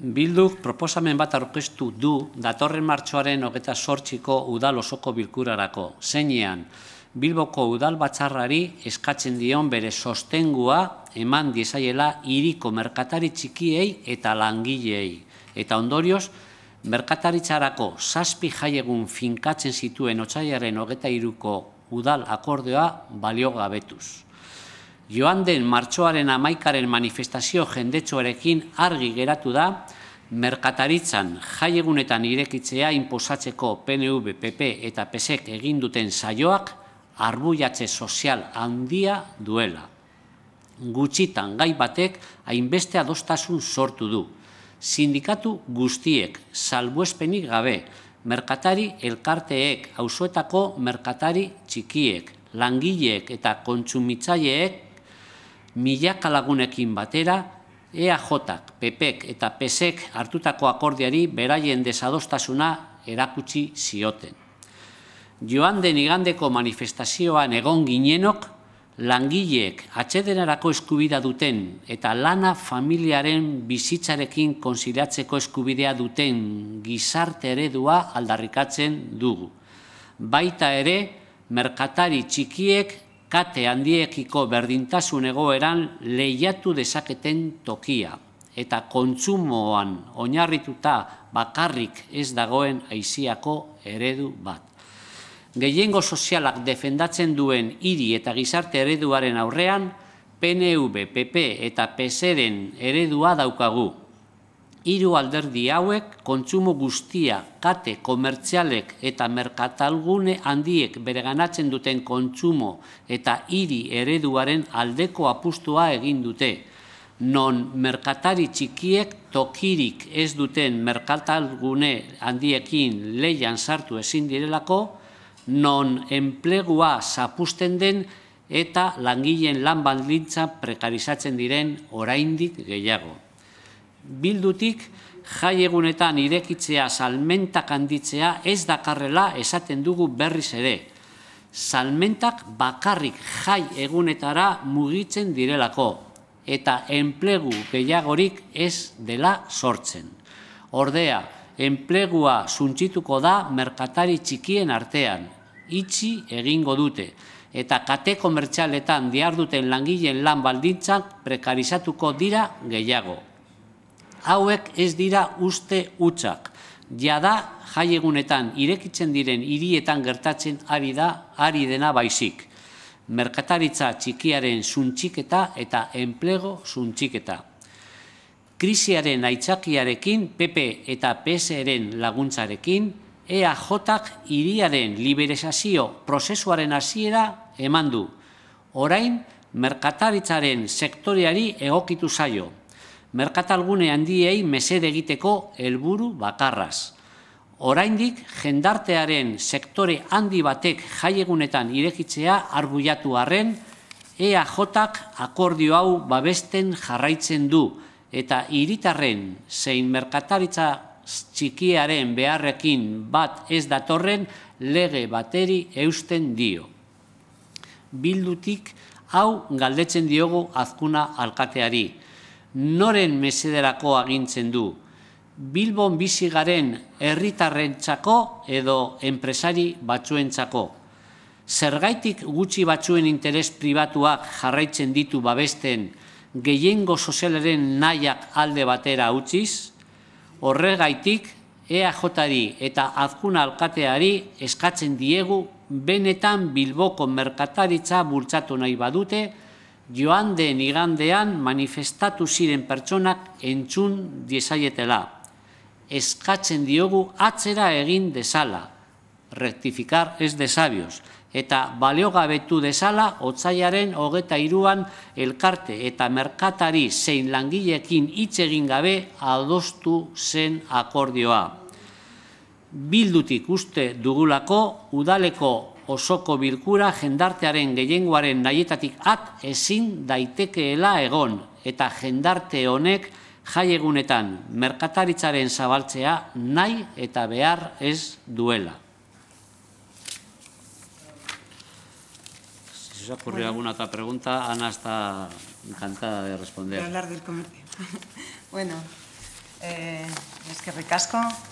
Bilduk proposamen bat aurkeztu du datorren martxoaren hogeta sortxiko udal osoko bilkurarako. Zeinean, Bilboko udal batxarrari eskatzen dion bere sostengua eman diezaiela iriko merkatari txikiei eta langileei. Eta ondorioz, merkataritzarako zazpi jaiegun finkatzen zituen otxaiaren hogeta iruko udal akordioa balio gabetuz joan den martxoaren amaikaren manifestazio jendetsuarekin argi geratu da, merkataritzan jaiegunetan irekitzea inpozatzeko PNV, PP eta PSEK eginduten saioak arbuiatze sozial handia duela. Gutxitan gai batek hainbeste adostasun sortu du. Sindikatu guztiek, salbuespenik gabe, merkatari elkarteek, hausuetako merkatari txikiek, langileek eta kontsumitzaileek milaka lagunekin batera, EAJak, PPek eta PSek hartutako akordiari beraien desadostasuna erakutsi zioten. Joan den igandeko manifestazioan egon ginenok, langileek atxedenarako eskubida duten eta lana familiaren bizitzarekin konsiliatzeko eskubidea duten gizarte eredua aldarrikatzen dugu. Baita ere, merkatari txikiek kate handiekiko berdintasun egoeran lehiatu dezaketen tokia eta kontsumoan oinarrituta bakarrik ez dagoen aiziako eredu bat. Gehiengo sozialak defendatzen duen hiri eta gizarte ereduaren aurrean, PNV, PP eta PSEren eredua daukagu hiru alderdi hauek kontsumo guztia, kate, komertzialek eta merkatalgune handiek bereganatzen duten kontsumo eta hiri ereduaren aldeko apustua egin dute. Non merkatari txikiek tokirik ez duten merkatalgune handiekin leian sartu ezin direlako, non enplegua zapusten den eta langileen lan bandlintza prekarizatzen diren oraindik gehiago bildutik jai egunetan irekitzea salmentak handitzea ez dakarrela esaten dugu berriz ere. Salmentak bakarrik jai egunetara mugitzen direlako eta enplegu gehiagorik ez dela sortzen. Ordea, enplegua zuntzituko da merkatari txikien artean, itxi egingo dute, eta kate komertxaletan diarduten langileen lan baldintzak prekarizatuko dira gehiago hauek ez dira uste utzak. Jada jaiegunetan irekitzen diren hirietan gertatzen ari da ari dena baizik. Merkataritza txikiaren suntziketa eta enplego suntziketa. Krisiaren aitzakiarekin, PP eta PSren laguntzarekin, EAJak hiriaren liberesazio prozesuaren hasiera eman du. Orain, merkataritzaren sektoreari egokitu zaio merkatalgune handiei mesede egiteko helburu bakarraz. Oraindik jendartearen sektore handi batek jaiegunetan irekitzea arguiatu arren, EAJak akordio hau babesten jarraitzen du eta hiritarren zein merkataritza txikiaren beharrekin bat ez datorren lege bateri eusten dio. Bildutik hau galdetzen diogu azkuna alkateari noren mesederako agintzen du, Bilbon bizi garen herritarrentzako edo enpresari batzuentzako. Zergaitik gutxi batzuen interes pribatuak jarraitzen ditu babesten gehiengo sozialaren nahiak alde batera utziz, horregaitik EAJ-ari eta azkuna alkateari eskatzen diegu benetan Bilboko merkataritza bultzatu nahi badute, joan den igandean manifestatu ziren pertsonak entzun diezaietela. Eskatzen diogu atzera egin desala, rectificar ez de eta baliogabetu desala otzaiaren hogeta iruan elkarte eta merkatari zein langilekin hitz egin gabe adostu zen akordioa. Bildutik uste dugulako udaleko osoko bilkura jendartearen gehiengoaren nahietatik at ezin daitekeela egon eta jendarte honek jaiegunetan merkataritzaren zabaltzea nahi eta behar ez duela. Si se alguna otra pregunta, Ana está encantada de responder. De hablar del comercio. bueno, eh, es que recasco,